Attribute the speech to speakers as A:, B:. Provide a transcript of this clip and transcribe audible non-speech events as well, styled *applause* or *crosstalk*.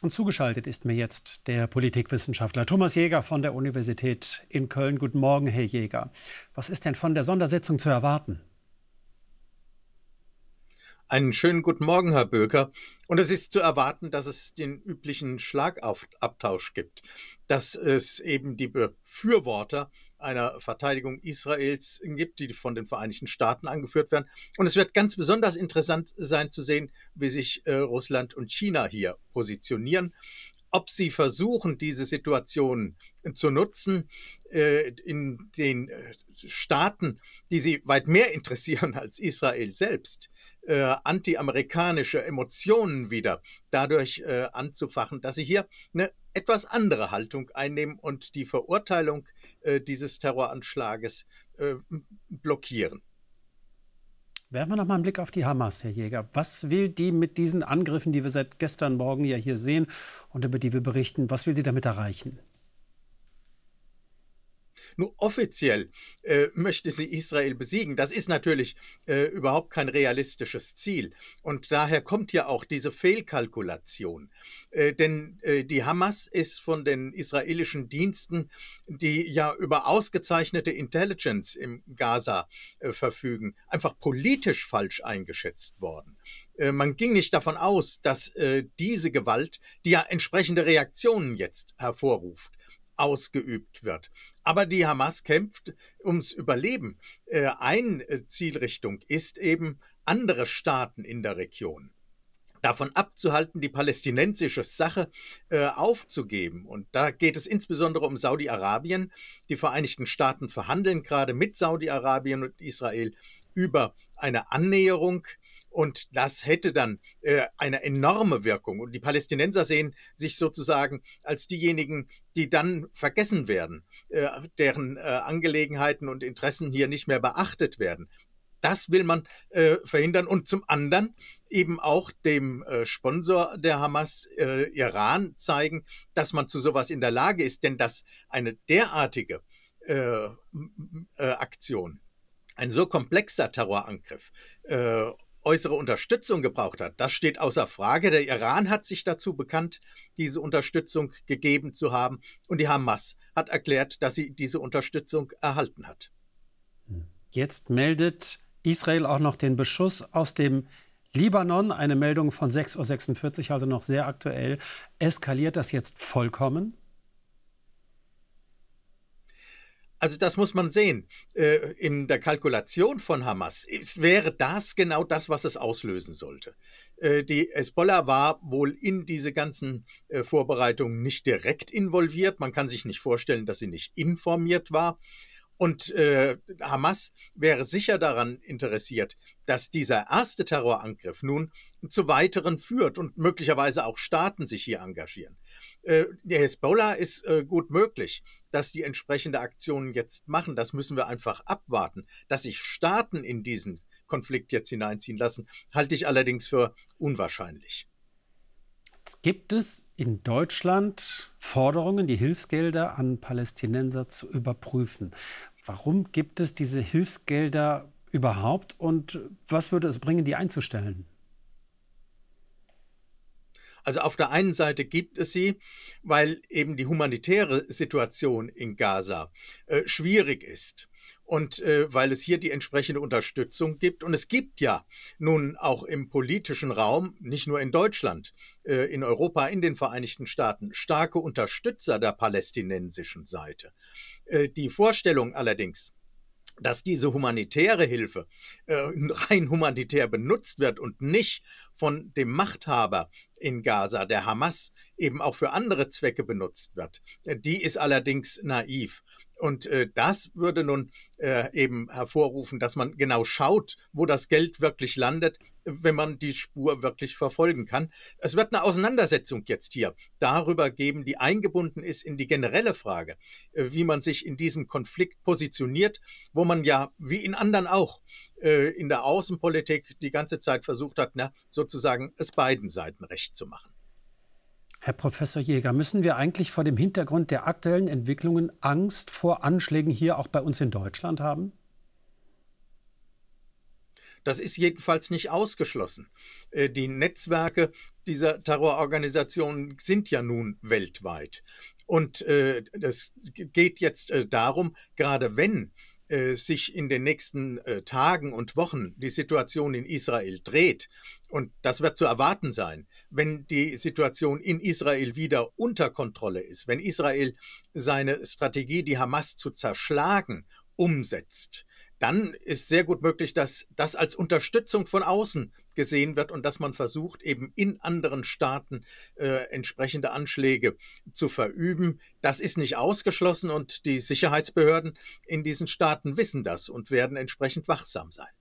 A: Und zugeschaltet ist mir jetzt der Politikwissenschaftler Thomas Jäger von der Universität in Köln. Guten Morgen, Herr Jäger. Was ist denn von der Sondersitzung zu erwarten?
B: Einen schönen guten Morgen, Herr Böker. Und es ist zu erwarten, dass es den üblichen Schlagabtausch gibt, dass es eben die Befürworter einer Verteidigung Israels gibt, die von den Vereinigten Staaten angeführt werden. Und es wird ganz besonders interessant sein zu sehen, wie sich äh, Russland und China hier positionieren. Ob sie versuchen, diese Situation zu nutzen äh, in den äh, Staaten, die sie weit mehr *laughs* interessieren als Israel selbst, äh, antiamerikanische Emotionen wieder dadurch äh, anzufachen, dass sie hier eine etwas andere Haltung einnehmen und die Verurteilung äh, dieses Terroranschlages äh, blockieren.
A: Werfen wir noch mal einen Blick auf die Hamas, Herr Jäger. Was will die mit diesen Angriffen, die wir seit gestern Morgen ja hier sehen und über die wir berichten, was will sie damit erreichen?
B: Nur offiziell äh, möchte sie Israel besiegen. Das ist natürlich äh, überhaupt kein realistisches Ziel. Und daher kommt ja auch diese Fehlkalkulation. Äh, denn äh, die Hamas ist von den israelischen Diensten, die ja über ausgezeichnete Intelligence im Gaza äh, verfügen, einfach politisch falsch eingeschätzt worden äh, man ging nicht davon aus, dass äh, diese Gewalt, die ja entsprechende Reaktionen jetzt hervorruft, ausgeübt wird. Aber die Hamas kämpft ums Überleben. Äh, eine äh, Zielrichtung ist eben andere Staaten in der Region davon abzuhalten, die palästinensische Sache äh, aufzugeben. Und da geht es insbesondere um Saudi-Arabien. Die Vereinigten Staaten verhandeln gerade mit Saudi-Arabien und Israel über eine Annäherung und das hätte dann äh, eine enorme Wirkung. Und die Palästinenser sehen sich sozusagen als diejenigen, die dann vergessen werden, äh, deren äh, Angelegenheiten und Interessen hier nicht mehr beachtet werden. Das will man äh, verhindern. Und zum anderen eben auch dem äh, Sponsor der Hamas, äh, Iran, zeigen, dass man zu sowas in der Lage ist. Denn dass eine derartige äh, äh, Aktion, ein so komplexer Terrorangriff äh, äußere Unterstützung gebraucht hat, das steht außer Frage. Der Iran hat sich dazu bekannt, diese Unterstützung gegeben zu haben. Und die Hamas hat erklärt, dass sie diese Unterstützung erhalten hat.
A: Jetzt meldet Israel auch noch den Beschuss aus dem Libanon. Eine Meldung von 6.46 Uhr, also noch sehr aktuell. Eskaliert das jetzt vollkommen?
B: Also das muss man sehen. Äh, in der Kalkulation von Hamas wäre das genau das, was es auslösen sollte. Äh, die Hezbollah war wohl in diese ganzen äh, Vorbereitungen nicht direkt involviert. Man kann sich nicht vorstellen, dass sie nicht informiert war. Und äh, Hamas wäre sicher daran interessiert, dass dieser erste Terrorangriff nun zu weiteren führt und möglicherweise auch Staaten sich hier engagieren. Äh, der Hezbollah ist äh, gut möglich, dass die entsprechende Aktionen jetzt machen. Das müssen wir einfach abwarten. Dass sich Staaten in diesen Konflikt jetzt hineinziehen lassen, halte ich allerdings für unwahrscheinlich.
A: Jetzt gibt es in Deutschland Forderungen, die Hilfsgelder an Palästinenser zu überprüfen. Warum gibt es diese Hilfsgelder überhaupt und was würde es bringen, die einzustellen?
B: Also auf der einen Seite gibt es sie, weil eben die humanitäre Situation in Gaza äh, schwierig ist und äh, weil es hier die entsprechende Unterstützung gibt. Und es gibt ja nun auch im politischen Raum, nicht nur in Deutschland, äh, in Europa, in den Vereinigten Staaten, starke Unterstützer der palästinensischen Seite. Äh, die Vorstellung allerdings, dass diese humanitäre Hilfe äh, rein humanitär benutzt wird und nicht von dem Machthaber in Gaza, der Hamas, eben auch für andere Zwecke benutzt wird. Äh, die ist allerdings naiv. Und äh, das würde nun äh, eben hervorrufen, dass man genau schaut, wo das Geld wirklich landet, wenn man die Spur wirklich verfolgen kann. Es wird eine Auseinandersetzung jetzt hier darüber geben, die eingebunden ist in die generelle Frage, äh, wie man sich in diesem Konflikt positioniert, wo man ja, wie in anderen auch, äh, in der Außenpolitik die ganze Zeit versucht hat, na, sozusagen es beiden Seiten recht zu machen.
A: Herr Professor Jäger, müssen wir eigentlich vor dem Hintergrund der aktuellen Entwicklungen Angst vor Anschlägen hier auch bei uns in Deutschland haben?
B: Das ist jedenfalls nicht ausgeschlossen. Äh, die Netzwerke dieser Terrororganisationen sind ja nun weltweit. Und es äh, geht jetzt darum, gerade wenn äh, sich in den nächsten äh, Tagen und Wochen die Situation in Israel dreht, und das wird zu erwarten sein, wenn die Situation in Israel wieder unter Kontrolle ist, wenn Israel seine Strategie, die Hamas zu zerschlagen, umsetzt, dann ist sehr gut möglich, dass das als Unterstützung von außen gesehen wird und dass man versucht, eben in anderen Staaten äh, entsprechende Anschläge zu verüben. Das ist nicht ausgeschlossen und die Sicherheitsbehörden in diesen Staaten wissen das und werden entsprechend wachsam sein.